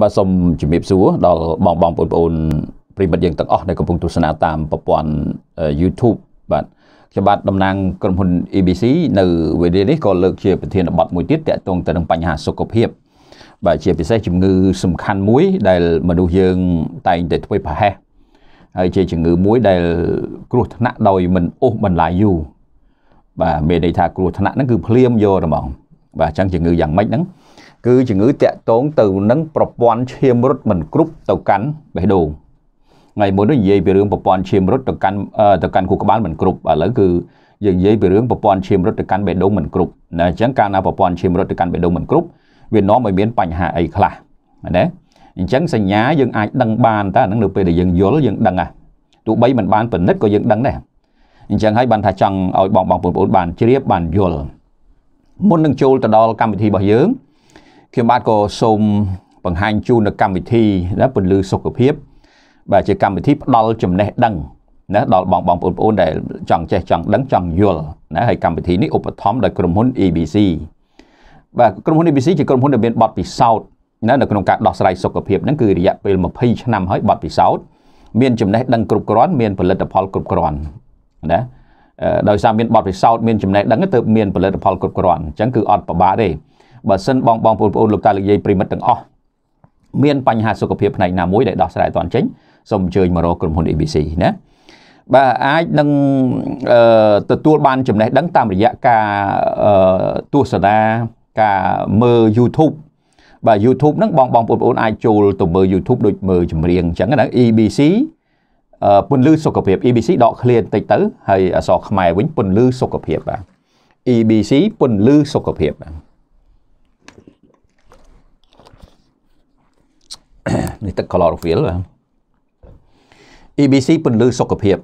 បាទសូមជំរាបសួរដល់បងបងបងប្អូនប្រិមិត្តយើងទាំងអស់ដែលកំពុងទស្សនាតាមប្រព័ន្ធ YouTube បាទខ្ញុំបាទតំណាងក្រុមហ៊ុន ABC នៅវេលានេះក៏លើកជាប្រធានបទមួយទៀតទាក់ទងទៅនឹងបញ្ហាសុខភាព បាទជាពិសេសជំងឺសំខាន់មួយដែលមនុស្សយើងតែងតែធ្វើប្រហែសហើយជាជំងឺមួយដែលគ្រោះថ្នាក់ដោយមិនអូសបន្លាយយូរបាទមានន័យថាគ្រោះថ្នាក់ហ្នឹងគឺភ្លាមយកហ្មងបាទអញ្ចឹងជំងឺយ៉ាងម៉េចហ្នឹងគឺជំងឺតាក់ទងទៅនឹងប្រព័ន្ធឈាមរត់មិនគ្រប់ទៅកាន់បេះដូងថ្ងៃមុននិយាយពីរឿងប្រព័ន្ធឈាមរត់ទៅកាន់ទៅកាន់ខួរក្បាលមិនគ្រប់ឥឡូវគឺយើងនិយាយពីរឿងប្រព័ន្ធឈាមរត់ទៅកាន់បេះដូងមិនគ្រប់ណាអញ្ចឹងកាលណាប្រព័ន្ធឈាមរត់ទៅកាន់បេះដូងមិនគ្រប់វានាំឲ្យមានបញ្ហាអីខ្លះណាអញ្ចឹងសញ្ញាយើងអាចដឹងបានតើនឹងនៅពេលដែលយើងយល់យើងដឹងហ่ะទោះបីមិនបានពិនិត្យក៏យើងដឹងដែរអញ្ចឹងហើយបានថាចង់ឲ្យបងបងប្អូនបានជ្រាបបានយល់មុននឹងចូលទៅដល់កម្មវិធីរបស់យើងខ្ញុំបាទក៏សូមបង្ហាញជូននៅកម្មវិធីណាពន្លឺសុខភាព បាទជាកម្មវិធីផ្ដល់ចំណេះដឹងណាដល់បងបងប្អូនប្អូនដែលចង់ចេះចង់ដឹងចង់យល់ណាហើយកម្មវិធីនេះឧបត្ថម្ភដោយក្រុមហ៊ុន ABC បាទក្រុមហ៊ុន ABC ជាក្រុមហ៊ុនដែលមានបទពិសោធន៍ណានៅក្នុងការដោះស្រាយសុខភាពហ្នឹងគឺរយៈពេល20ឆ្នាំហើយបទពិសោធន៍មានចំណេះដឹងគ្រប់គ្រាន់មានផលិតផលគ្រប់គ្រាន់ណាដោយសារមានបទពិសោធន៍មានចំណេះដឹងទៅមានផលិតផលគ្រប់គ្រាន់អញ្ចឹងគឺអត់ពិបាកទេបើសិនបងបងប្អូនលោកតាលោកយាយប្រិមិត្តទាំងអស់មានបញ្ហាសុខភាពផ្នែកណាមួយដែលដោះស្រាយអត់ទាន់ចេញសូមអញ្ជើញមករកក្រុមហ៊ុន ABC ណាបាទអាចនឹងទទួលបានចំណេះដឹងតាមរយៈការទស្សនាការមើល YouTube បាទ YouTube ហ្នឹងបងបងប្អូនអាចចូលទៅមើល YouTube ដូចមើលចម្រៀងអញ្ចឹងណា EBC ពន្លឺសុខភាព EBC ដកឃ្លាបន្តិចទៅហើយអសរខ្មែរវិញពន្លឺសុខភាពបាទ EBC ពន្លឺសុខភាពបាទនេះទឹក chlorophyll EBC ពន្លឺសុខភាពអ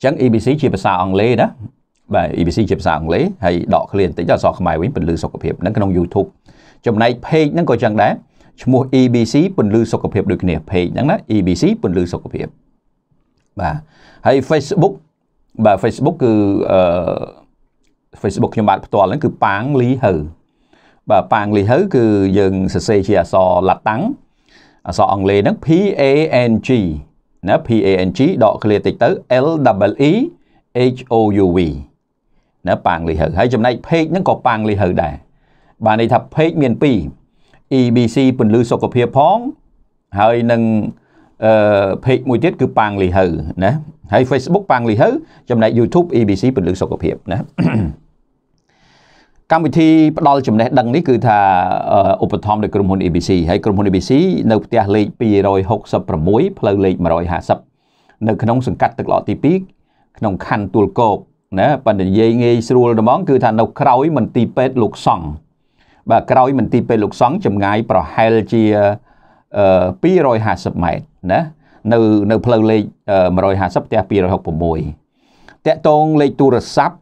ញ្ចឹង EBC ជាភាសាអង់គ្លេសណាបាទ EBC ជាភាសាអង់គ្លេសហើយដកឃ្លាបន្តិចដល់អក្សរខ្មែរវិញពន្លឺសុខភាពហ្នឹងក្នុង YouTube ចំណែក page ហ្នឹងក៏ចឹងដែរឈ្មោះ EBC ពន្លឺសុខភាពដូចគ្នា page ហ្នឹងណា EBC ពន្លឺសុខភាពបាទហើយ Facebook បាទ Facebook គឺអឺ Facebook ខ្ញុំបាទផ្ទាល់ហ្នឹងគឺប៉ាងលីហើបាទប៉ាងលីហើគឺយើងសរសេរជាអក្សរឡាតាំងអក្សរអង់គ្លេសហ្នឹង P A N G ណា P A N G ដកឃ្លាតិចទៅ L W E H O U V ណាប៉ាងលីហៅហើយចំណែក page ហ្នឹងក៏ប៉ាងលីហៅដែរបានន័យថា page មាន2 EBC ពន្លឺសុខភាពផងហើយនឹងអឺ page មួយទៀតគឺប៉ាងលីហៅណាហើយ Facebook ប៉ាងលីហៅចំណែក YouTube EBC ពន្លឺសុខភាពណាកម្មវិធីផ្ដល់ចំណេះដឹងនេះគឺថាឧបត្ថម្ភដោយក្រុមហ៊ុន ABC ហើយក្រុមហ៊ុន ABC នៅផ្ទះលេខ266ផ្លូវលេខ150នៅ ក្នុងសង្កាត់ទឹកល្អទី2ក្នុងខណ្ឌទួលគោកណាប៉ុន្តែនិយាយងាយស្រួលហ្មងគឺថានៅក្រោយមន្ទីរពេទ្យលោកសង្ឃបាទក្រោយមន្ទីរពេទ្យលោកសង្ឃចម្ងាយប្រហែលជា250ម៉ែត្រណានៅនៅផ្លូវលេខ150ផ្ទះ266តកតងលេខទូរស័ព្ទ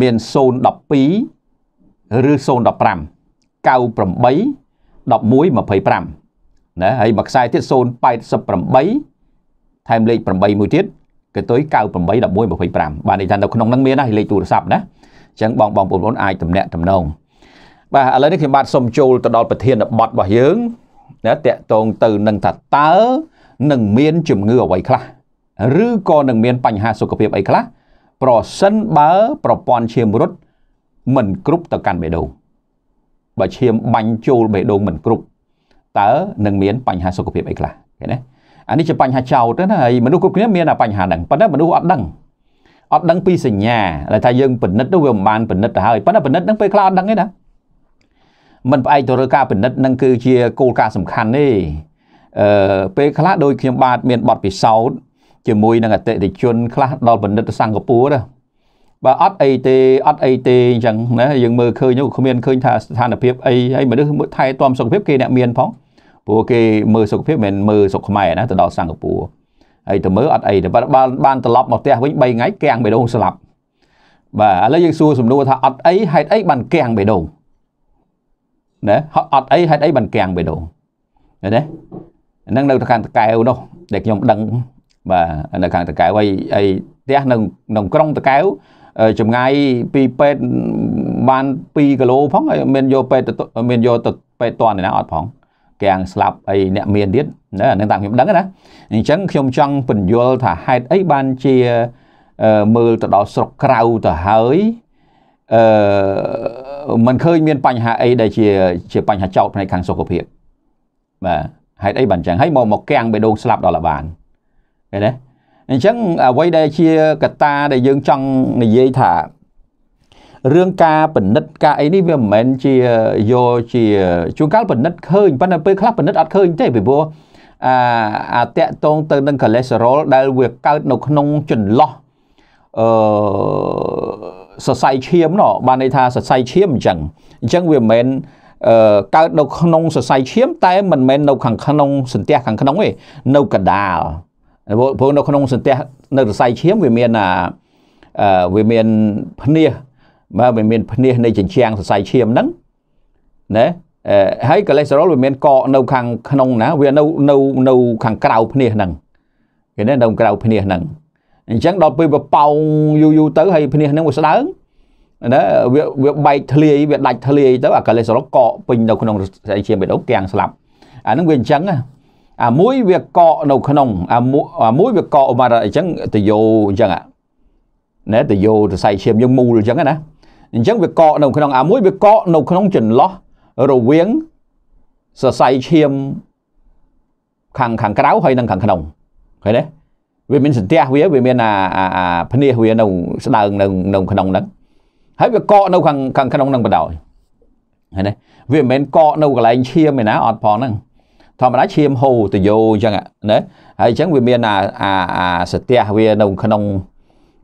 មាន012ឬ015 98 1125ណាហើយមួយខ្សែទៀត088ថែមលេខ8មួយទៀតកតុយ981125បានន័យថានៅក្នុងហ្នឹងមានណាលេខទូរស័ព្ទណាអញ្ចឹងបងបងប្អូនអាចតំណាក់តំណងបាទឥឡូវនេះខ្ញុំបាទសូមចូលទៅដល់ប្រធានបទរបស់យើងណាតកតងទៅនឹងថាតើនឹងមានជំងឺអ្វីខ្លះឬក៏នឹងមាន បញ្ហាសុខភាពអីខ្លះប្រសិនបើប្រព័ន្ធឈាមរត់មិនគ្រប់ទៅកាន់បេះដូងបើឈាមបាញ់ចូលបេះដូងមិនគ្រប់តើនឹងមានបញ្ហាសុខភាពអីខ្លះឃើញទេអានេះជាបញ្ហាចោតណាហើយមនុស្សគ្រប់គ្នាមានតែបញ្ហាហ្នឹងប៉ុន្តែមនុស្សអត់ដឹងអត់ដឹងពីសញ្ញាដែលថាយើងពិនិត្យទៅវាមិនបានពិនិត្យទៅហើយប៉ុន្តែពិនិត្យហ្នឹងពេលខ្លះអត់ដឹងទេណាមិនផ្អែកទៅលើការពិនិត្យហ្នឹងគឺជាគោលការណ៍សំខាន់ទេអឺពេលខ្លះដោយខ្ញុំបាទមានបទពិសោធន៍ជាមួយ នឹងអតិថិជនខ្លះដល់បណ្ឌិតសង្កពួរណាបើអត់អីទេអត់អីទេអញ្ចឹងណាយើងមើលឃើញនោះគ្មានឃើញថាស្ថានភាពអីហើយមនុស្សថែទាំសុខភាពគេអ្នកមានផងព្រោះគេមើលសុខភាពមិនមើលសុខខ្មែរណាទៅដល់សិង្ហបុរីហើយទៅមើលអត់អីទេបានបានត្រឡប់មកផ្ទះវិញ3ថ្ងៃកៀងបេះដូងស្លាប់បាទឥឡូវយើងសួរសំណួរថាអត់អីហេតុអីបានកៀងបេះដូងណាអត់អីហេតុអីបានកៀងបេះដូងឃើញទេហ្នឹងនៅខាងតកែវនោះដែលខ្ញុំដឹងបាទនៅខាងតកែវហើយហើយផ្ទះនៅក្នុងក្រុងតកែវចម្ងាយពីពេទ្យបាន2គីឡូផងហើយមានយកពេទ្យមានយកទៅពេទ្យតន់ណាអត់ផងកាំងស្លាប់អីអ្នកមានទៀតណាអានឹងតាមខ្ញុំដឹងណាអញ្ចឹងខ្ញុំចង់បញ្យល់ថាហេតុអីបានជាមើលទៅដល់ស្រុកក្រៅទៅហើយអឺมันឃើញមានបញ្ហាអីដែលជាជាបញ្ហាចោតផ្នែកខាងសុខភាពបាទហេតុអីបានចឹងហើយមកមកកាំងបេះដូងស្លាប់ដល់ឡាបានឃើញទេអញ្ចឹងអ្វីដែលជាកត្តាដែលយើងចង់និយាយថារឿងការពិនិត្យការអីនេះវាមិនមែនជាយកជាជួនកាលពិនិត្យឃើញប៉ុន្តែពេលខ្លះពិនិត្យអត់ឃើញទេពីព្រោះអាអាតកតងទៅនឹង cholesterol ដែលវាកើតនៅក្នុងចន្លោះអឺសរសៃឈាមណោះបានន័យថាសរសៃឈាមអញ្ចឹងអញ្ចឹងវាមិនមែនអឺកើតនៅក្នុងសរសៃឈាមតែមិនមែននៅខាងក្នុង សន្ទះខាងក្នុងទេនៅកដាលព្រោះនៅក្នុងសន្ទះនៅរសៃឈាមវាមានអាវាមានភ្នាសបាទវាមានភ្នាសនៃជញ្ជាំងសរសៃឈាមហ្នឹងណាហើយកូលេស្តេរ៉ុលវាមានកកនៅខាងក្នុងណាវានៅនៅនៅខាងក្រៅភ្នាសហ្នឹងឃើញទេនៅក្រៅភ្នាសហ្នឹងអញ្ចឹងដល់ពេលវាប៉ោងយូរយូរទៅហើយភ្នាសហ្នឹងវាស្ដើងណាវាវាបែកធ្លាយវាដាច់ធ្លាយទៅអាកូលេស្តេរ៉ុលកកពេញនៅក្នុងសរសៃឈាមបេះដូងទាំងស្លាប់អាហ្នឹងវាអញ្ចឹងណាអាមួយវាកកនៅក្នុងអាមួយវាកកអមរអញ្ចឹងទៅយោអញ្ចឹងណែទៅយោទៅសៃឈាមយើងមូលអញ្ចឹងណាអញ្ចឹងវាកកនៅក្នុងអាមួយវាកកនៅក្នុងចន្លោះរវាងសរសៃឈាមខាងខាងក្រៅហើយនិងខាងក្នុងឃើញទេវាមានសន្ទះវាវាមានអាអាភ្នាសវានៅស្ដើងនៅនៅក្នុងហ្នឹងហើយវាកកនៅខាងខាងក្នុងហ្នឹងបណ្ដោយឃើញទេវាមិនមែនកកនៅកន្លែងឈាមឯណាអត់ផងហ្នឹងធម្មតាឈាមហូរទៅយោអញ្ចឹងណាហើយអញ្ចឹងវាមានអាអាសត្យវានៅក្នុង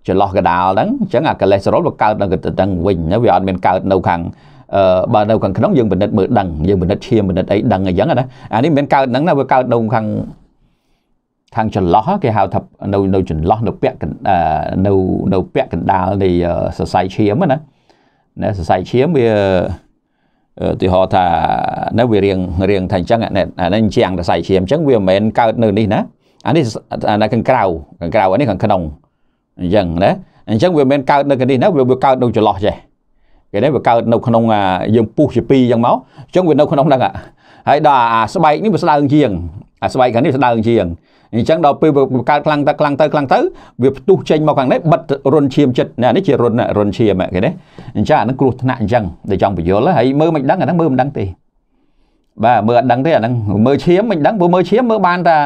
ចន្លោះកដាលហ្នឹងអញ្ចឹងអាកលេសរ៉ុលវាកើតនៅទៅទាំងវិញណាវាអត់មានកើតនៅខាងអឺបើនៅខាងក្នុងយើងពិនិត្យមើលដឹងយើងពិនិត្យឈាមពិនិត្យអីដឹងអញ្ចឹងណាអានេះមិនកើតហ្នឹងណាវាកើតនៅខាងខាងចន្លោះគេហៅថានៅនៅចន្លោះនៅពាក់នៅនៅពាក់កណ្ដាលនៃសរសៃឈាមណាណាសរសៃឈាមវាឧទាហរណ៍ថានៅវារៀងរៀងថាអញ្ចឹងអានេះជាងរសៃឈាមអញ្ចឹងវាមិនមែនកើតនៅនេះណាអានេះអានេះខាងក្រៅខាងក្រៅអានេះខាងក្នុងអញ្ចឹងណាអញ្ចឹងវាមិនមែនកើតនៅខាងនេះណាវាកើតនៅចន្លោះចេះគេនេះវាកើត នៅក្នុងយើងពុះជាពីរអញ្ចឹងមកអញ្ចឹងវានៅក្នុងហ្នឹងហើយដល់អាស្បែកនេះវាស្ដើងជាងអាស្បែកខាងនេះស្ដើងជាងអញ្ចឹងដល់ពេលបង្កើតខ្លាំងទៅខ្លាំងទៅខ្លាំងទៅវាផ្ទុះចេញមកខាងនេះបិទរុនឈាមចិត្តនេះជារុនរុនឈាមគេណាអញ្ចឹងអានឹងគ្រោះថ្នាក់អញ្ចឹងដែលចង់បញ្យល់ហើយមើលមិនដឹងអាហ្នឹងមើលមិនដឹងទេបាទមើលអត់ដឹងទេអាហ្នឹងមើលឈាមមិនដឹងព្រោះមើលឈាមមើលបានតែ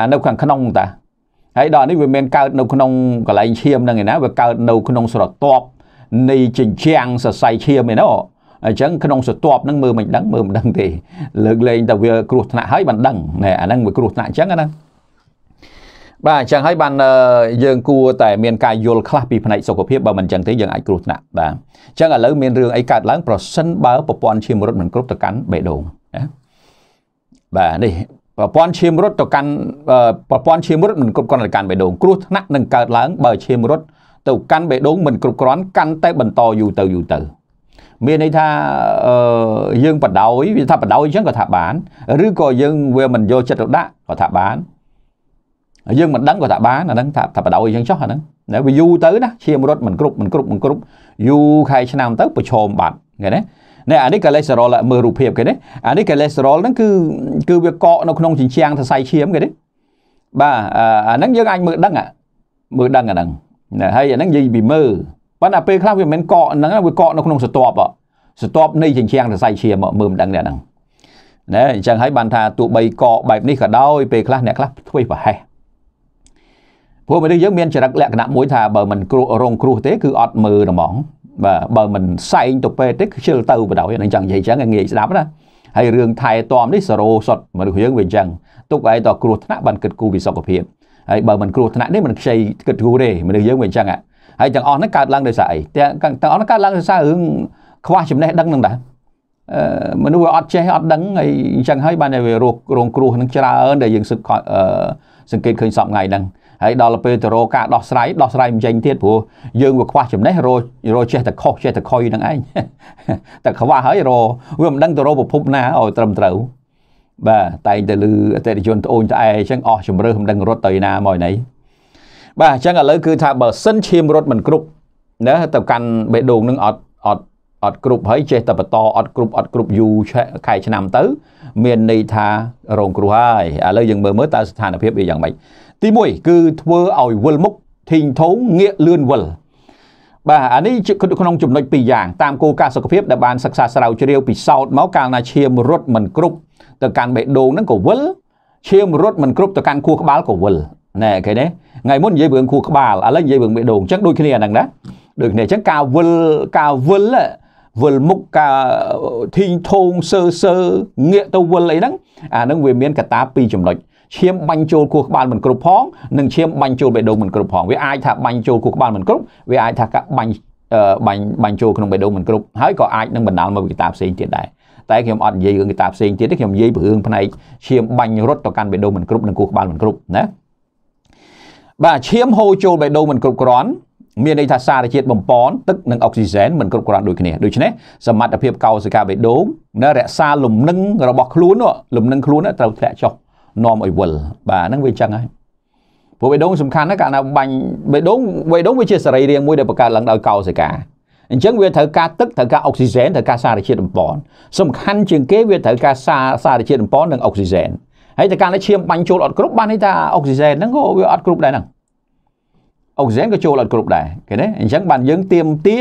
អានៅខាងក្នុងតាហើយដល់នេះវាមានកើតនៅក្នុងកន្លែងឈាមហ្នឹងឯណាវាកើតនៅក្នុងស្រទាប់នៃជញ្ជាំងសរសៃឈាមឯណោះអញ្ចឹងក្នុងសតបនឹងមើលមិនដឹងមើលមិនដឹងទេលើកលែងតែវាគ្រោះថ្នាក់ហើយបានដឹងណែអាហ្នឹងវាគ្រោះថ្នាក់អញ្ចឹងណាបាទអញ្ចឹងហើយបានយើងគួរតែមានការយល់ខ្លះពីផ្នែកសុខភាពបើមិនអញ្ចឹងទេយើងអាចគ្រោះថ្នាក់បាទអញ្ចឹងឥឡូវមានរឿងអីកើតឡើងប្រសិនបើប្រព័ន្ធឈាមរត់មិនគ្រប់ទៅកាន់បេះដូងណាបាទនេះប្រព័ន្ធឈាមរត់ទៅកាន់ប្រព័ន្ធឈាមរត់មិនគ្រប់គ្រាន់ទៅកាន់បេះដូងគ្រោះថ្នាក់នឹងកើតឡើងបើឈាមរត់ទៅកាន់បេះដូងមិនគ្រប់គ្រាន់កាន់តែបន្តយូរទៅយូរទៅមានន័យថាយើងបដោយវាថាបដោយអញ្ចឹងក៏ថាបានឬក៏យើងវាមិនយកចិត្តទៅដាក់ក៏ថាបានយើងមិនដឹងក៏ថាបានអាហ្នឹងថាថាបដោយអញ្ចឹងចុះអាហ្នឹងណាវាយូរទៅណាឈាមរត់មិនគ្រប់មិនគ្រប់មិនគ្រប់យូរខែឆ្នាំទៅប្រឈមបាត់ឃើញទេនេះអានេះកូលេស្តេរ៉ុលមើលរូបភាពគេណាអានេះកូលេស្តេរ៉ុលហ្នឹងគឺគឺវាកកនៅក្នុងចិញ្ចាំងសរសៃឈាមគេណាបាទអាហ្នឹងយើងអាចមើលដឹងមើលដឹងអាហ្នឹងហើយអាហ្នឹងនិយាយពីមើលប៉ុន្តែពេលខ្លះវាមិនកកហ្នឹងវាកកនៅក្នុងសតបសតបនៃជញ្ជាំងសរសៃឈាមមើលមិនដឹងអ្នកហ្នឹងណែអញ្ចឹងហើយបានថាទោះបីកកបែបនេះក៏ដោយពេលខ្លះអ្នកខ្លះធ្វេសប្រហែសព្រោះមនុស្សយើងមានចរិតលក្ខណៈមួយថាបើមិនគ្រោះរងគ្រោះទេគឺអត់មើលហ្មងបាទបើមិនសែងទៅពេទ្យទេខ្ជិលទៅបណ្ដោយហ្នឹងចង់និយាយអញ្ចឹងងាយស្ដាប់ណាហើយរឿងថែទាំនេះសរោសុតមនុស្សយើងវាអញ្ចឹងទុកឲ្យតគ្រោះថ្នាក់បានគិតគូរពីសុខភាពហើយបើមិនគ្រោះថ្នាក់នេះមិនខ្ចីគិតគូរទេមនុស្សយើងវាអញ្ចឹងហ่ะហើយទាំងអស់ហ្នឹងកើតឡើងដោយសារអីទាំងទាំងអស់ហ្នឹងកើតឡើងដោយសាររឿងខ្វះចំណេះដឹងហ្នឹងដែរមនុស្សវាអត់ចេះអត់ដឹងហើយអញ្ចឹងហើយបានតែវារស់រងគ្រោះនឹងច្រើនដែលយើងសឹកសង្កេតឃើញសពថ្ងៃហ្នឹងហើយដល់ពេលទៅរកការដោះស្រាយដោះស្រាយមិនចេញទៀតព្រោះយើងវាខ្វះចំណេះរករចេះតែខុសចេះតែខុយនឹងឯងតែខ្វះហើយរវាមិនដឹងទៅរកប្រភពណាឲ្យត្រឹមត្រូវបាទតែងតែលឺអតិថិជនត្អូញត្អែអញ្ចឹងអស់ជំរឿមិនដឹងរត់ទៅណាមកណីបាទអញ្ចឹងឥឡូវគឺថាបើសិនឈាមរត់មិនគ្រប់ណាទៅកាន់បេះដូងនឹងអត់អត់អត់គ្រប់ហើយចេះតែបន្តអត់គ្រប់អត់គ្រប់យូរខែឆ្នាំទៅមានន័យថារងគ្រោះហើយឥឡូវយើងមើលមើលតើស្ថានភាពវាយ៉ាងម៉េចទី1គឺធ្វើឲ្យវិលមុខធីងធងងាកលឿនវិលបាទអានេះក្នុងចំណុចពីរយ៉ាងតាមគោលការណ៍សុខភាពដែលបានសិក្សាស្រាវជ្រាវពិសោធន៍មកកាលណាឈាមរត់មិនគ្រប់ទៅកាន់បេះដូងហ្នឹងក៏វិលឈាមរត់មិនគ្រប់ទៅកាន់ខួរក្បាលក៏វិលណែឃើញទេថ្ងៃមុននិយាយរឿងខួរក្បាលឥឡូវនិយាយរឿងបេះដូងអញ្ចឹងដូចគ្នាហ្នឹងណាដូចគ្នាអញ្ចឹងការវិលការវិលវិលមុខការធីងធូងសើសើងាកទៅវិលអីហ្នឹងអាហ្នឹងវាមានកតាពីរចំណុចឈាមបាញ់ចូលខួរក្បាលមិនគ្រប់ផងនិងឈាមបាញ់ចូលបេះដូងមិនគ្រប់ផងវាអាចថាបាញ់ចូលខួរក្បាលមិនគ្រប់វាអាចថាបាញ់បាញ់បាញ់ចូលក្នុងបេះដូងមិនគ្រប់ហើយក៏អាចនឹងបណ្ដាលមកវិកតាផ្សេងទៀតដែរតែខ្ញុំអត់និយាយរឿងកតាផ្សេងទៀតទេខ្ញុំនិយាយពីរឿងផ្នែកឈាមបាញ់រត់ទៅកាន់បេះដូងមិនគ្រប់និងខួរក្បាលមិនគ្រប់ណាបាទឈាមហូរចូលបេះដូងមិនគ្រប់គ្រាន់មានន័យថាសារជាតិបំប៉នទឹកនិងអុកស៊ីហ្សែនមិនគ្រប់គ្រាន់ដូចគ្នាដូច្នេះសមត្ថភាពកោសិកាបេះដូងនៅរក្សាលំនឹងរបស់ខ្លួនលំនឹងខ្លួនត្រូវធ្លាក់ចុះនាំឲ្យវិលបាទហ្នឹងវាចឹងហើយព្រោះបេះដូងសំខាន់ណាស់កាលណាបាញ់បេះដូងបេះដូងវាជាសរីរាង្គមួយដែលបង្កើតឡើងដោយកោសិកាអញ្ចឹងវាត្រូវការទឹកត្រូវការអុកស៊ីហ្សែនត្រូវការសារជាតិបំប៉នសំខាន់ជាងគេ វាត្រូវការសារសារជាតិបំប៉ននិងអុកស៊ីហ្សែនហើយតែការនេះឈាមបាញ់ចូលអត់គ្រប់បានន័យថាអុកស៊ីហ្សែនហ្នឹងក៏វាអត់គ្រប់ដែរហ្នឹងអុកស៊ីហ្សែនក៏ចូលអត់គ្រប់ដែរឃើញទេអញ្ចឹងបានយើងទៀមទា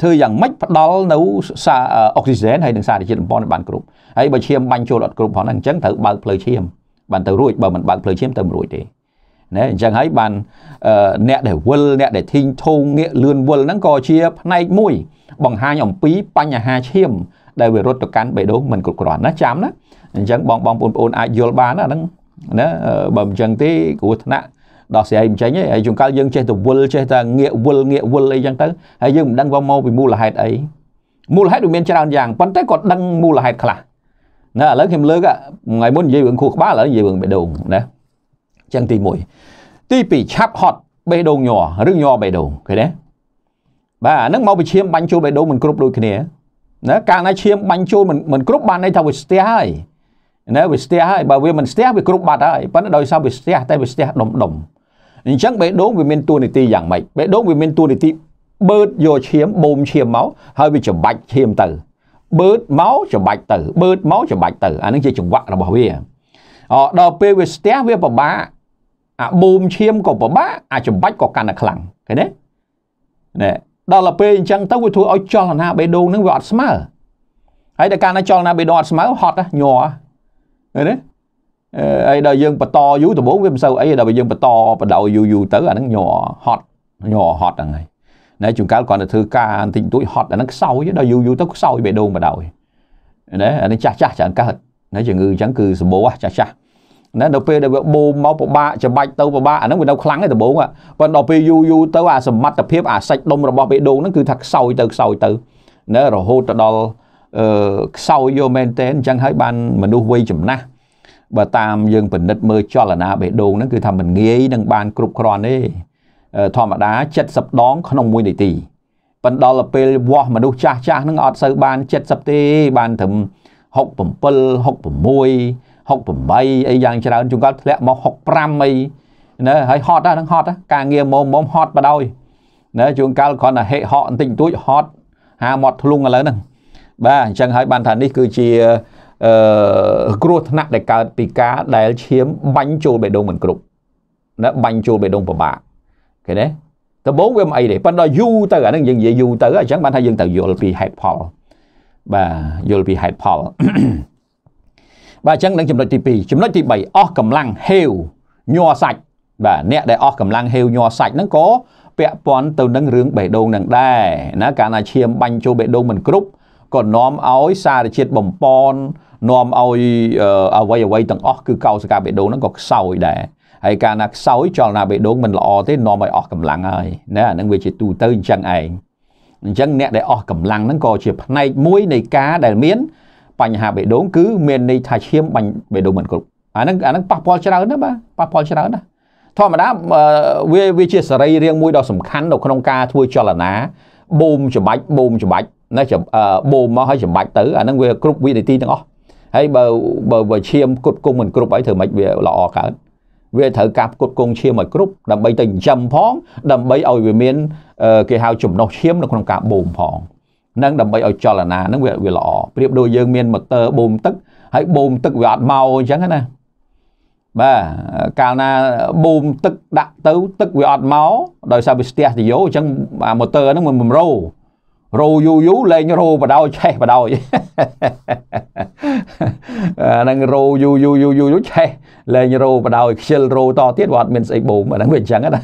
ធ្វើយ៉ាងម៉េចផ្ដល់នៅសារអុកស៊ីហ្សែនហើយនឹងសារធាតុបំពល់ឲ្យបានគ្រប់ហើយបើឈាមបាញ់ចូលអត់គ្រប់ផងហ្នឹងអញ្ចឹងត្រូវបើកផ្លូវឈាមបានទៅរួចបើមិនបើកផ្លូវឈាមទៅមិនរួចទេណាអញ្ចឹងហើយបានអ្នកដែលវិលអ្នកដែលធីងធងងាកលឿនវិលហ្នឹងក៏ជាផ្នែកមួយបង្ហាញអំពីបញ្ហាឈាមដែលវារត់ទៅកាន់បេះដូងមិនគ្រប់គ្រាន់ណាចាំណាអញ្ចឹងបងបងបងប្អូនអាចយល់បានអាហ្នឹងណាបើមិនអញ្ចឹងទេគ្រោះថ្នាក់ដោះស្រាយមិនចេញទេហើយជួនកាលយើងចេះតែវល់ចេះតែងាកវល់ងាកវល់អីចឹងទៅហើយយើងមិនដឹងថាមកពីមូលហេតុអីមូលហេតុវាមានច្រើនយ៉ាងប៉ុន្តែគាត់ដឹងមូលហេតុខ្លះណាឥឡូវខ្ញុំលើកថ្ងៃមុននិយាយរឿងខួរក្បាលឥឡូវនិយាយរឿងបេះដូងណាចឹងទី1ទី2ឆាប់ហត់បេះដូងញ័រឬញ័របេះដូងឃើញទេបាទអានឹងមកពីឈាមបាញ់ចូលបេះដូងមិនគ្រប់ដូចគ្នាណាកាលណាឈាមបាញ់ចូលមិនមិនគ្រប់បានន័យថាវាស្ទះហើយណាវាស្ទះហើយបើវាមិនស្ទះវាគ្រប់បាត់ហើយប៉ុន្តែដោយសារវាស្ទះតែវាស្ទះដុំដុំអញ្ចឹងបេះដូងវាមានតួនាទីយ៉ាងម៉េចបេះដូងវាមានតួនាទីបឺតយកឈាមបូមឈាមមកហើយវាច្របាច់ឈាមទៅបឺតមកច្របាច់ទៅបឺតមកច្របាច់ទៅអានឹងជាចង្វាក់របស់វាអដល់ពេលវាស្ទះវាពិបាកអាបូមឈាមក៏ពិបាកអាច្របាច់ក៏កាន់តែខ្លាំងឃើញទេណែដល់ពេលអញ្ចឹងទៅវាធ្វើឲ្យចលនាបេះដូងនឹងវាអត់ស្មើហើយតែការណាចលនាបេះដូងអត់ស្មើហត់ញ័រណាអីដល់យើងបន្តយូរដំបូងវាមិនសូវអីដល់យើងបន្តបដៅយូរយូរទៅអាហ្នឹងញ័រហត់ញ័រហត់ហ្នឹងហើយណែជួនកាលគាត់ទៅធ្វើការបន្តិចបន្តួចហត់អាហ្នឹងខ្សោយដល់យូរយូរទៅខ្សោយបេះដូងបដៅណាអានេះចាស់ចាស់ច្រើនកើតណាជំងឺអញ្ចឹងគឺសម្បូរចាស់ចាស់ណានៅពេលដែលវាបូមមកពិបាកច្បាច់ទៅពិបាកអាហ្នឹងវានៅខ្លាំងទេដំបូងប៉ុន្តែដល់ពេលយូរយូរទៅអាសមត្ថភាពអាសាច់ដុំរបស់បេះដូងហ្នឹងគឺថាខ្សោយទៅខ្សោយទៅណារហូតទៅដល់ខ្សោយយកមែនតែនអញ្ចឹងហើយបានមនុស្សវ័យចំណាស់បើតាមយើងពិនិត្យមើលចលនាបេះដូងហ្នឹងគឺថាមិនងាយនឹងបាន គ្រប់គ្រាន់ទេធម្មតា70ដងក្នុង1នាទីប៉ុន្តែដល់ពេលវាស់មនុស្សចាស់ចាស់ហ្នឹងអត់សូវបាន70ទេបានត្រឹម67 66 68អីយ៉ាងច្រើនជួនកាលធ្លាក់មក65អីណាហើយហត់ហ្នឹងហត់ការងារមុំមុំហត់បដ ாய் ណាជួនកាលគ្រាន់តែហេហក់បន្តិចបន្តួច ហត់ហាមាត់ធ្លុងឥឡូវហ្នឹងបាទអញ្ចឹងហើយបានថានេះគឺជាអឺគ្រោះថ្នាក់ដែលកើតពីការដែលឈាមបាញ់ចូលបេះដូងមិនគ្រប់ណាបាញ់ចូលបេះដូងពិបាកឃើញទេដំបូងវាមិនអីទេប៉ុន្តែយូរទៅអានឹងយើងនិយាយយូរទៅអញ្ចឹងបានថាយើងត្រូវយល់ពីហេតុផលបាទយល់ពីហេតុផលបាទអញ្ចឹងនឹងចំណុចទី2ចំណុចទី3អស់កម្លាំងហេវញ័រសាច់បាទអ្នកដែលអស់កម្លាំងហេវញ័រសាច់ហ្នឹងក៏ពាក់ព័ន្ធទៅនឹងរឿងបេះដូងនឹងដែរណាកាលណាឈាមបាញ់ចូលបេះដូងមិនគ្រប់ក៏នាំឲ្យសារជាតិបំពន់នាំឲ្យអវ័យអវ័យទាំងអស់គឺកោសកាបេដូងហ្នឹងក៏ខ្សោយដែរហើយការណាខ្សោយចលនាបេដូងមិនល្អទេនាំឲ្យអស់កម្លាំងហើយណាអានឹងវាជាទូទៅអញ្ចឹងឯងអញ្ចឹងអ្នកដែលអស់កម្លាំងហ្នឹងក៏ជាផ្នែកមួយនៃការដែលមានបញ្ហាបេះដូងគឺមានន័យថាឈាមបាញ់បេះដូងមិនគ្រប់អាហ្នឹងអាហ្នឹងប៉ះពាល់ច្រើនណាបាទប៉ះពាល់ច្រើនណាធម្មតាវាវាជាសរីរាង្គមួយដ៏សំខាន់នៅក្នុងការធ្វើចលនាបូម ច្បាច់បូមច្បាច់ណាបូមមកឲ្យចម្បាច់ទៅអាហ្នឹងវាគ្រប់វិនាទីទាំងអស់ហើយបើបើបើឈាមគុតគង់មិនគ្រប់អីធ្វើម៉េចវាល្អកើតវាត្រូវការផ្គត់ផ្គង់ឈាមឲ្យគ្រប់ដើម្បីទៅចិញ្ចឹមផងដើម្បីឲ្យវាមានគេហៅចំណុះឈាមនៅក្នុងការបូមផងនឹងដើម្បីឲ្យចលនានឹងវាវាល្អប្រៀបដូចយើងមានម៉ូទ័របូមទឹកហើយបូមទឹកវាអត់មកអញ្ចឹងណាបាទកាលណាបូមទឹកដាក់ទៅទឹកវាអត់មកដោយសារវាស្ទះទយោអញ្ចឹងម៉ូទ័រហ្នឹងមិនបំរោរោយូយូលេងរោបដោយឆេះបដោយអាហ្នឹងរោយូយូយូយូឆេះលេងរោបដោយខ្ជិលរោតទៀតវាអត់មានស្អីបូមអាហ្នឹងវាអញ្ចឹងណា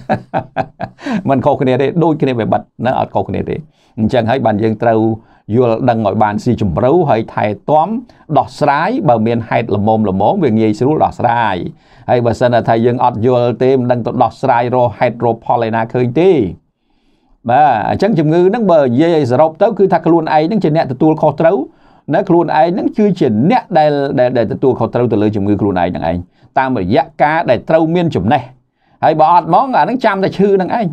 ມັນខុសគ្នាទេដូចគ្នាវាបាត់ណាអត់ខុសគ្នាទេអញ្ចឹងហើយបានយើងត្រូវយល់ដឹងឲ្យបានស៊ីជម្រៅហើយថែទាំដោះស្រាយបើមានហេតុល្មមល្មមវាងាយស្រួលដោះស្រាយហើយបើសិនថាយើងអត់យល់ទេមិនដឹងទៅដោះស្រាយរហេតុរផលឯណាឃើញទេបាទអញ្ចឹងជំងឺហ្នឹងបើនិយាយឲ្យសរុបទៅគឺថាខ្លួនឯងហ្នឹងជាអ្នកទទួលខុសត្រូវណាខ្លួនឯងហ្នឹងគឺជាអ្នកដែលដែលទទួលខុសត្រូវទៅលើជំងឺខ្លួនឯងហ្នឹងឯងតាមរយៈការដែលត្រូវមានចំណេះហើយបើអត់ហ្មងអាហ្នឹងចាំតែឈឺហ្នឹងឯង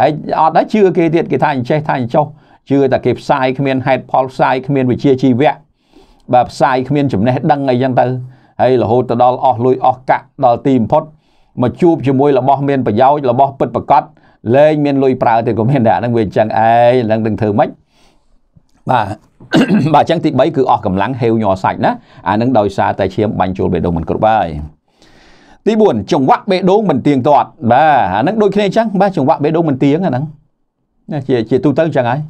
ហើយអត់ហើយជឿគេទៀតគេថាអញ្ចេះថាអញ្ចោះជឿតែគេផ្សាយគ្មានហេតុផលផ្សាយគ្មានវិជាជីវៈបាទផ្សាយគ្មានចំណេះដឹងអីចឹងទៅហើយរហូតទៅដល់អស់លុយអស់កាក់ដល់ទីបំផុតមកជួបជាមួយរបស់មានប្រយោជន៍របស់ពិតប្រកបលែងមានលុយប្រើទៀតក៏មានដែរអាហ្នឹងវាអញ្ចឹងឯងឡើងនឹងធ្វើម៉េចបាទបាទអញ្ចឹងទី3គឺអស់កម្លាំងហេវញ័រសាច់ណាអានឹងដោយសារតែឈាមបាញ់ចូលបេះដូងមិនគ្រប់ហើយទី4ចង្វាក់បេះដូងមិនទៀងទាត់បាទអានឹងដូចគ្នាអញ្ចឹងបាទចង្វាក់បេះដូងមិនទៀងអាហ្នឹងជាជាទូទៅអញ្ចឹងហើយ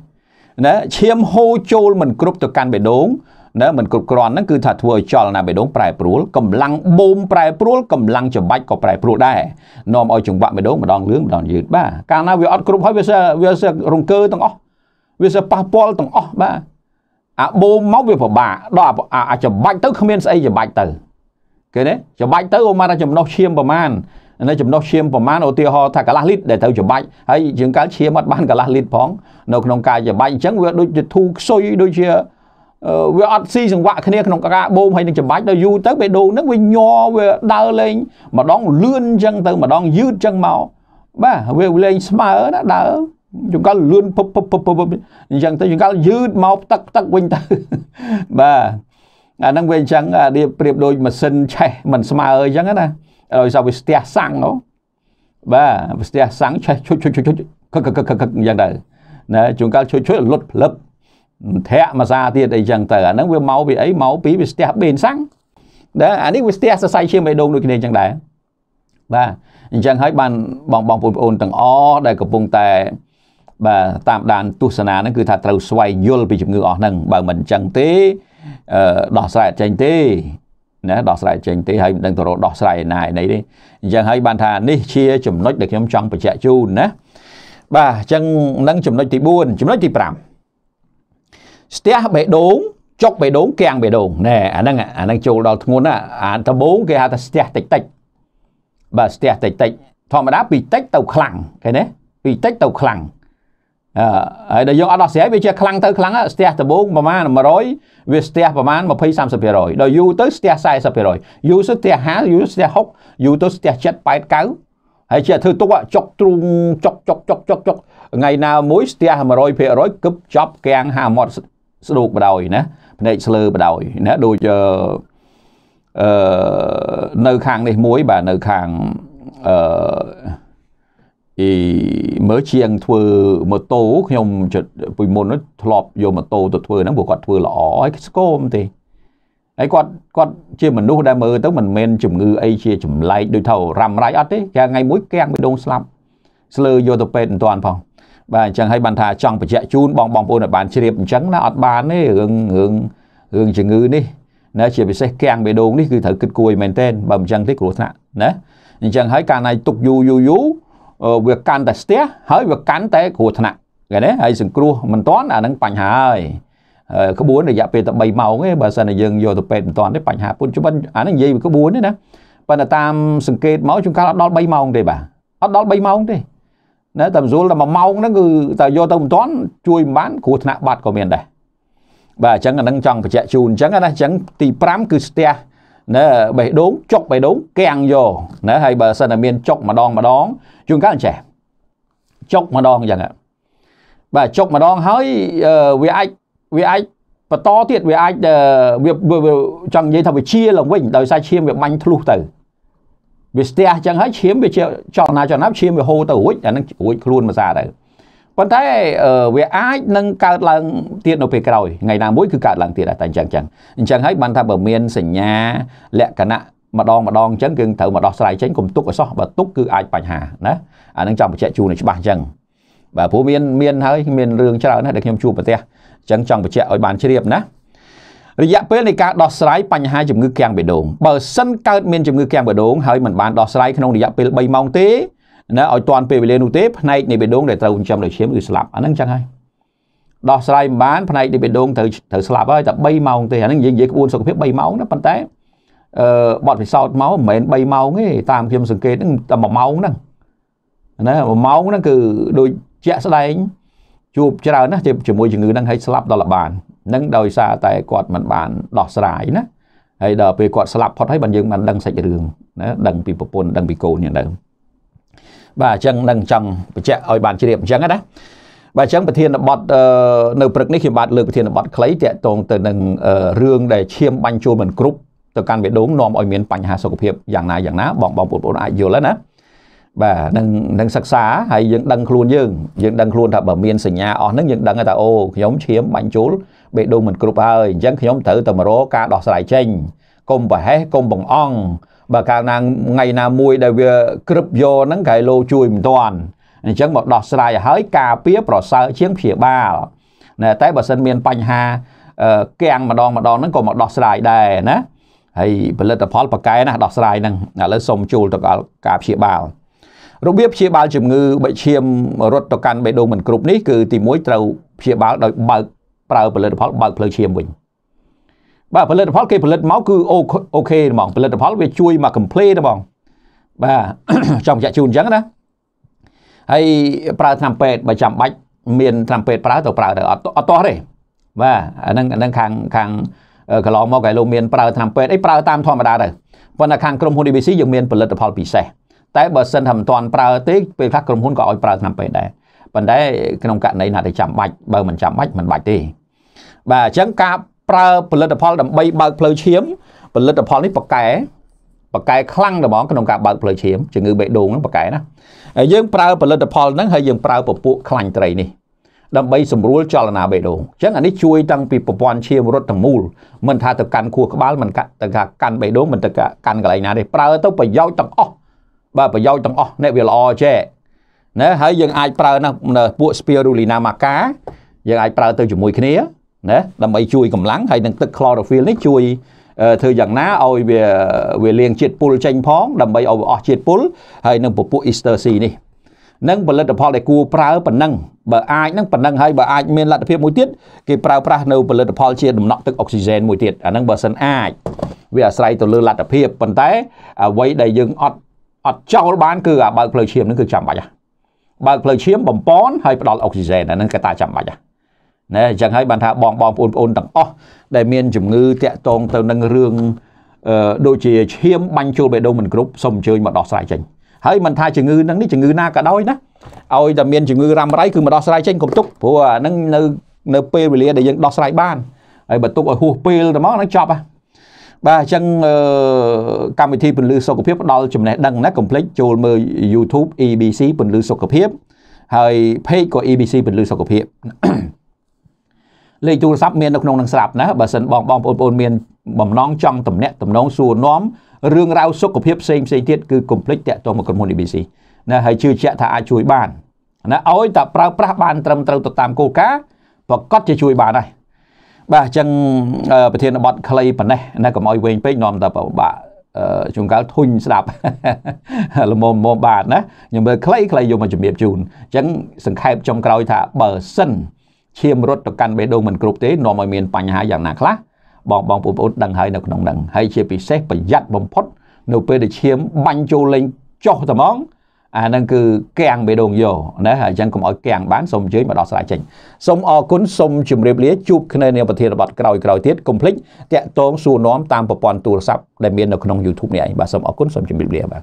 ណាឈាមហូរចូលមិនគ្រប់ទៅកាន់បេះដូងណាមិនគ្រប់គ្រាន់ហ្នឹងគឺថាធ្វើឲ្យចលនាបេះដូងប្រែប្រួលកម្លាំងបូមប្រែប្រួលកម្លាំងច្របាច់ក៏ប្រែប្រួលដែរនាំឲ្យចង្វាក់បេះដូងម្ដងលឿងម្ដងយឺតបាទកាលណាវាអត់គ្រប់ហើយវាសើវាសើរង្គើទាំងអស់វាសើប៉ះពាល់ទាំងអស់បាទអាបូមមកវាពិបាកដល់អាច្របាច់ទៅគ្មានស្អីច្របាច់ទៅគេទេច្របាច់ទៅអូម៉ាត់ចំណុះឈាមប្រមាណនៅចំណុះឈាមប្រមាណឧទាហរណ៍ថាកន្លះលីត្រដែលទៅច្របាច់ហើយជាងកាលឈាមអត់បានកន្លះលីត្រផង នៅក្នុងការច្របាច់អញ្ចឹងវាដូចជាធូរខ្សុយដូចជាវាអត់ស៊ីចង្វាក់គ្នាក្នុងការបូមហើយនឹងចម្បាច់ដល់យូរទៅបេដូងហ្នឹងវាញ័រវាដើរលេងម្ដងលឿនអញ្ចឹងទៅម្ដងយឺតអញ្ចឹងមកបាទវាលេងស្មើណាដើរចង្កល់លឿនពឹបពឹបពឹបពឹបអញ្ចឹងទៅចង្កល់យឺតមកទឹកទឹកវិញទៅបាទអាហ្នឹងវាអញ្ចឹងរៀបប្រៀបដូចម៉ាស៊ីនឆេះមិនស្មើអញ្ចឹងណាដោយសារវាស្ទះសាំងហ៎បាទស្ទះសាំងឆេះឈុចឈុចឈុចឈុចកកកកអញ្ចឹងទៅណាជួនកាលឈុចឈុចលុតផ្លឹបធ្រាក់មួយសាទៀតអីចឹងទៅអាហ្នឹងវាមកពីអីមកពីវាស្ទះបេនសាំងដែរអានេះវាស្ទះសរសៃឈាមបេះដូងដូចគ្នាចឹងដែរបាទអញ្ចឹងហើយបានបងបងបងប្អូនទាំងអស់ដែលកំពុងតែបាទតាមដានទស្សនាហ្នឹងគឺថាត្រូវស្វែងយល់ពីជំងឺអស់ហ្នឹងបើមិនអញ្ចឹងទេអឺដោះស្រាយអត់ចេញទេណាដោះស្រាយចេញទេហើយមិនដឹងទៅរកដោះស្រាយណាឯនេះទេអញ្ចឹងហើយបានថានេះជាចំណុចដែលខ្ញុំចង់បញ្ជាក់ជូនណាបាទអញ្ចឹងនឹងចំណុចទី4ចំណុចទី5ស្ទះបេះដូងចុកបេះដូងគាំងបេះដូងណែអាហ្នឹងអាហ្នឹងចូលដល់ធ្ងន់ណាអាដបងគេហៅថាស្ទះតិចតិចបាទស្ទះតិចតិចធម្មតាពីតិចទៅខ្លាំងឃើញទេពីតិចទៅខ្លាំងអឺហើយដល់យើងអត់ដោះស្រាយវាជាខ្លាំងទៅខ្លាំងស្ទះដបងប្រហែល100វាស្ទះប្រហែល20 30%ដល់យូរទៅស្ទះ40%យូរទៅស្ទះ50យូរស្ទះ60យូរទៅស្ទះ7 8 9ហើយជាធ្វើទុកចុកទ្រូងចុកចុកចុកចុកចុកថ្ងៃណាមួយស្ទះ100%គឹបចប់កៀង50ស្ដោកបដោយណាភ្នែកស្លើបដោយណាដូចអឺនៅខាងនេះមួយបាទនៅខាងអឺអីមើលជាងធ្វើម៉ូតូខ្ញុំពីមុនធ្លាប់យកម៉ូតូទៅធ្វើហ្នឹងព្រោះគាត់ធ្វើល្អហើយស្គមទេហើយគាត់គាត់ជាមនុស្សដែលមើលទៅមិនមែនជំងឺអីជាចម្លែកដូចថារ៉ាំរ៉ៃអត់ទេតែថ្ងៃមួយកាំងបេះដូងស្លាប់ស្លើយកទៅពេទ្យមិនទាន់ផងបាទអញ្ចឹងហើយបានថាចង់បញ្ជាក់ជូនបងបងប្អូនឲ្យបានជ្រាបអញ្ចឹងណាអត់បានទេរឿងរឿងរឿងជំងឺនេះណាជាពិសេសកាំងបេះដូងនេះគឺត្រូវគិតគួរមែនទែនបើមិនអញ្ចឹងទេគ្រោះថ្នាក់ណាអញ្ចឹងហើយការណៃទុកយូរយូរយូរវាកាន់តែស្ទះហើយវាកាន់តែគ្រោះថ្នាក់គេណាហើយសង្គ្រោះមិនតាន់អានឹងបញ្ហាហើយក្បួនរយៈពេលតែ3ម៉ោងទេបើសិនតែយើងយកទៅពេទ្យមិនតាន់ទេបញ្ហាពុនច្បាស់អានឹងនិយាយពីក្បួនទេណាប៉ុន្តែតាមសង្កេតមកជួនកាលអត់ដល់3ម៉ោងទេបាទអត់ដល់3ម៉ោងទេណាតែម្សួលតែ1ម៉ោងហ្នឹងគឺតែយកទៅមិនទាន់ជួយមិនបានគ្រោះថ្នាក់បាត់ក៏មានដែរបាទអញ្ចឹងអានឹងចង់បញ្ជាក់ជូនអញ្ចឹងណាអញ្ចឹងទី5គឺស្ទះណាបេះដូងចុកបេះដូងកាំងយកណាហើយបើសិនតែមានចុកម្ដងម្ដងជួនកាលចេះចុកម្ដងអញ្ចឹងបាទចុកម្ដងហើយវាអាចវាអាចបន្តទៀតវាអាចវាចង់និយាយថាវាជាឡើងវិញដោយសារឈាមវាបាញ់ធ្លុះទៅវាស្ទះអញ្ចឹងហើយឈាមវាជាចលនាចលនាឈាមវាហូរទៅរួចអានឹងរួចខ្លួនភាសាទៅប៉ុន្តែវាអាចនឹងកើតឡើងទៀតនៅពេលក្រោយថ្ងៃណាមួយគឺកើតឡើងទៀតតែអញ្ចឹងអញ្ចឹងអញ្ចឹងហើយបានថាបើមានសញ្ញាលក្ខណៈម្ដងម្ដងអញ្ចឹងគឺត្រូវមកដោះស្រាយចេញកុំទុកឲ្យសោះបើទុកគឺអាចបញ្ហាណាអានឹងចង់បញ្ជាក់ជូនឲ្យច្បាស់អញ្ចឹងបាទព្រោះមានមានហើយមានរឿងច្រើនណាស់ដែលខ្ញុំជួបប្រទេសអញ្ចឹងចង់បញ្ជាក់ឲ្យបានជ្រាបណារយៈពេលនៃការដោះស្រាយបញ្ហាជំងឺគាំងបេះដូងបើសិនកើតមានជំងឺគាំងបេះដូងហើយមិនបានដោះស្រាយក្នុងរយៈពេល3ម៉ោងទេណាឲ្យទាន់ពេលវេលានោះទេផ្នែកនៃបេះដូងដែលត្រូវចិញ្ចឹមដោយឈាមគឺស្លាប់អាហ្នឹងចឹងហើយដោះស្រាយមិនបានផ្នែកនៃបេះដូងត្រូវត្រូវស្លាប់ហើយតែ3ម៉ោងទេអាហ្នឹងនិយាយក្បួនសុខភាព3ម៉ោងណាប៉ុន្តែអឺបត់ពិសោធន៍មកមិនមែន3ម៉ោងទេតាមខ្ញុំសង្កេតហ្នឹងតែ1ម៉ោងហ្នឹងណា1ម៉ោងហ្នឹងគឺដូចជាក់ស្ដែងជួបច្រើនណាស់ជាមួយជំងឺហ្នឹងហើយស្លាប់ដល់ល្បាននឹងដោយសារតែគាត់មិនបានដោះស្រាយណាហើយដល់ពេលគាត់ស្លាប់ផុតហើយបានយើងបានដឹងសាច់រឿងណាដឹងពីប្រពន្ធដឹងពីកូនយ៉ាងទៅបាទអញ្ចឹងនឹងចង់បញ្ជាក់ឲ្យបានជ្រាបអញ្ចឹងណាបាទអញ្ចឹងប្រធានបទនៅព្រឹកនេះខ្ញុំបាទលើកប្រធានបទខ្លីតាក់ទងទៅនឹងរឿងដែលឈាមបាញ់ចូលមិនគ្រប់ទៅកាន់បេះដូងនាំឲ្យមានបញ្ហាសុខភាពយ៉ាងណាយ៉ាងណាបងបងបងប្អូនអាចយល់ហើយណាបាទនឹងនឹងសិក្សាហើយយើងដឹងខ្លួនយើងយើងដឹងខ្លួនថាបើមានសញ្ញាអស់ហ្នឹងយើងដឹងថាអូខ្ញុំឈាមបាញ់ចូលបេះដូងមិនគ្រប់ហើយអញ្ចឹងខ្ញុំត្រូវតែមករកការដោះស្រាយចេញកុំប្រហែសកុំបង្អង់បើកាលណាថ្ងៃណាមួយដែលវាក្រឹបយកហ្នឹងកែលោជួយមិនទាន់អញ្ចឹងមកដោះស្រាយឲ្យការពារប្រសើរជាងព្យាបាលណាតែបើសិនមានបញ្ហាកាំងម្ដងម្ដងហ្នឹងក៏មកដោះស្រាយដែរណាហើយផលិតផលប៉កែណាដោះស្រាយហ្នឹងឥឡូវសូមជួលទៅដល់ការព្យាបាលរបៀបព្យាបាលជំងឺបេឈាមរត់ទៅកាន់បេះដូងមិនគ្រប់នេះគឺទី1ត្រូវព្យាបាលដោយបើកប្រើផលិតផលបើកផ្លូវឈាមវិញបាទផលិតផលគេផលិតមកគឺអូខេហ្មងផលិតផលវាជួយមក complain ហ្មងបាទចង់បញ្ជាក់ជូនអញ្ចឹងណាហើយប្រើថ្នាំពេទ្យបើចាំបាច់មានថ្នាំពេទ្យប្រើទៅប្រើទៅអត់អត់តោះទេបាទអាហ្នឹងអាហ្នឹងខាងខាងកន្លងមកឯលោកមានប្រើថ្នាំពេទ្យអីប្រើតាមធម្មតាទៅប៉ុន្តែខាងក្រុមហ៊ុន DBC យើងមានផលិតផលពិសេសតែបើសិនថាមិនទាន់ប្រើទេពេលខ្លះក្រុមហ៊ុនក៏ឲ្យប្រើថ្នាំពេទ្យដែរប៉ុន្តែក្នុងករណីណាដែលចាំបាច់បើមិនចាំបាច់មិនបាច់ទេបាទអញ្ចឹងការប្រើផលិតផលដើម្បីបើកផ្លូវឈាមផលិតផលនេះប៉កែប៉កែខ្លាំងហ្មងក្នុងការបើកផ្លូវឈាមជំងឺបេះដូងហ្នឹងប៉កែណាហើយយើងប្រើ ផលិតផលហ្នឹងហើយយើងប្រើពពួកខ្លាញ់ត្រីនេះដើម្បីសម្រួលចលនាបេះដូងអញ្ចឹងអានេះជួយតាំងពីប្រព័ន្ធឈាមរត់ទាំងមូលមិនថាទៅកាន់ខួរក្បាលមិនទៅកាន់បេះដូងមិនទៅកាន់កន្លែងណាទេប្រើទៅប្រយោជន៍ទាំងអស់បាទប្រយោជន៍ទាំងអស់នេះវាល្អចេះណាហើយយើងអាចប្រើណាពួក spirulina maca យើងអាចប្រើទៅជាមួយគ្នាណាដើម្បីជួយកម្លាំងហើយនឹងទឹក chlorophyll នេះជួយធ្វើយ៉ាងណាឲ្យវាវាលាងជាតិពុលចេញផងដើម្បីឲ្យវាអស់ជាតិពុលហើយនឹងពពុះ Easter C នេះនឹងផលិតផលដែលគួរប្រើប៉ុណ្ណឹងបើអាចនឹងប៉ុណ្ណឹងហើយបើអាចមានលទ្ធភាពមួយទៀតគេប្រើប្រាស់នៅផលិតផលជាដំណក់ទឹកអុកស៊ីហ្សែនមួយទៀតអាហ្នឹងបើសិនអាចវាអាស្រ័យទៅលើលទ្ធភាពប៉ុន្តែអ្វីដែលយើងអត់អត់ចោលបានគឺអាបើកផ្លូវឈាមហ្នឹងគឺចាំបាច់ហ่ะបើកផ្លូវឈាមបំពន់ហើយផ្ដល់អុកស៊ីហ្សែនអាហ្នឹងកត្តាចាំបាច់ហ่ะណែអញ្ចឹងហើយបានថាបងបងប្អូនប្អូនទាំងអស់ដែលមានជំងឺតាក់ទងទៅនឹងរឿងដូចជាឈាមបាញ់ចូលបេះដូងមិនគ្រប់សូមអញ្ជើញមកដោះស្រាយចេញហើយមិនថាជំងឺហ្នឹងនេះជំងឺណាក៏ដោយណាឲ្យតែមានជំងឺរ៉ាំរ៉ៃគឺមកដោះស្រាយចេញកុំទុកព្រោះអាហ្នឹងនៅនៅពេលវេលាដែលយើងដោះស្រាយបានហើយបើទុកឲ្យហួសពេលទៅមកហ្នឹងចប់ហ่ะបាទអញ្ចឹងកម្មវិធីពន្លឺសុខភាពផ្ដល់ចំណេះដឹងណាកុំភ្លេចចូលមើល YouTube EBC ពន្លឺសុខភាពហើយ page ក៏ EBC ពន្លឺសុខភាពលេខទូរស័ព្ទមាននៅក្នុងនឹងស្រាប់ណាបើសិនបងបងប្អូនមានបំណងចង់តំណាក់តំណងសួរនាំរឿងរ៉ាវសុខភាពផ្សេងផ្សេងទៀតគឺកុំភ្លេចតាក់ទងមកក្រុមហ៊ុន ABC ណាហើយជឿជាក់ថាអាចជួយបានណាឲ្យតែប្រើប្រាស់បានត្រឹមត្រូវទៅតាមគោលការណ៍ប្រកាសជាជួយបានហើយបាទអញ្ចឹងប្រធានបទខ្លីប៉ុណ្ណេះណាកុំឲ្យវែងពេកនាំតែពិបាកជួនកាលធុញស្ដាប់ល្មមមមបាទណាខ្ញុំមើលខ្លីខ្លីយកមកជំរាបជូនអញ្ចឹងសង្ខេបចុងក្រោយថាបើសិនឈាមរត់ទៅកាន់បេះដូងមិនគ្រប់ទេនាំឲ្យមានបញ្ហាយ៉ាងណាខ្លះបងបងប្អូនដឹងហើយនៅក្នុងនឹងហើយជាពិសេសប្រយ័ត្នបំផុត នៅពេលដែលឈាមបាញ់ចូលលេងចុះត្មងអានឹងគឺកាំងបេះដូងយកណាហើយអញ្ចឹងកុំឲ្យកាំងបានសូមអញ្ជើញមកដោះស្រាយចេញសូមអរគុណសូមជម្រាបលាជួបគ្នានៅប្រធានបទក្រោយក្រោយទៀតកុំភ្លេចតាក់ទងសួរនាំតាមប្រព័ន្ធទូរស័ព្ទដែលមាននៅក្នុង YouTube នេះឯងបាទសូមអរគុណសូមជម្រាបលាបាទ